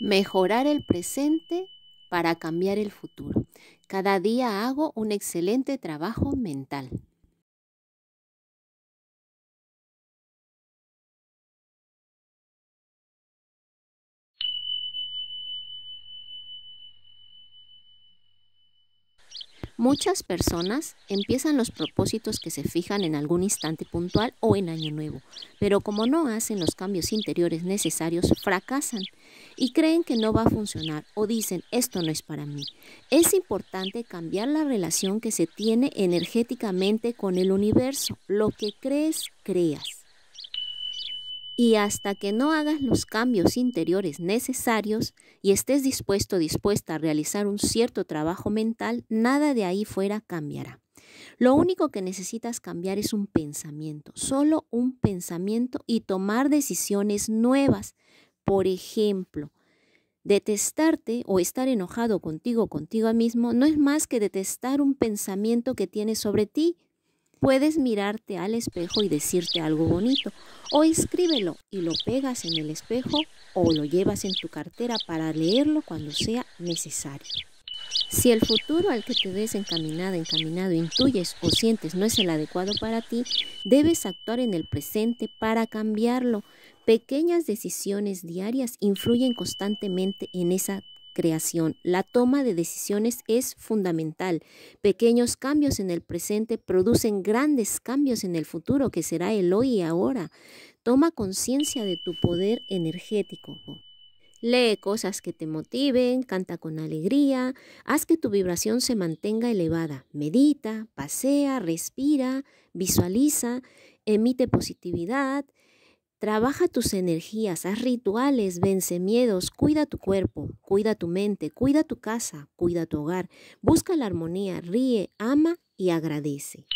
mejorar el presente para cambiar el futuro. Cada día hago un excelente trabajo mental. Muchas personas empiezan los propósitos que se fijan en algún instante puntual o en año nuevo, pero como no hacen los cambios interiores necesarios, fracasan y creen que no va a funcionar o dicen esto no es para mí. Es importante cambiar la relación que se tiene energéticamente con el universo. Lo que crees, creas y hasta que no hagas los cambios interiores necesarios y estés dispuesto dispuesta a realizar un cierto trabajo mental, nada de ahí fuera cambiará. Lo único que necesitas cambiar es un pensamiento, solo un pensamiento y tomar decisiones nuevas. Por ejemplo, detestarte o estar enojado contigo, contigo mismo, no es más que detestar un pensamiento que tienes sobre ti, Puedes mirarte al espejo y decirte algo bonito, o escríbelo y lo pegas en el espejo o lo llevas en tu cartera para leerlo cuando sea necesario. Si el futuro al que te ves encaminado, encaminado, intuyes o sientes no es el adecuado para ti, debes actuar en el presente para cambiarlo. Pequeñas decisiones diarias influyen constantemente en esa creación. La toma de decisiones es fundamental. Pequeños cambios en el presente producen grandes cambios en el futuro, que será el hoy y ahora. Toma conciencia de tu poder energético. Lee cosas que te motiven, canta con alegría, haz que tu vibración se mantenga elevada. Medita, pasea, respira, visualiza, emite positividad, Trabaja tus energías, haz rituales, vence miedos, cuida tu cuerpo, cuida tu mente, cuida tu casa, cuida tu hogar, busca la armonía, ríe, ama y agradece.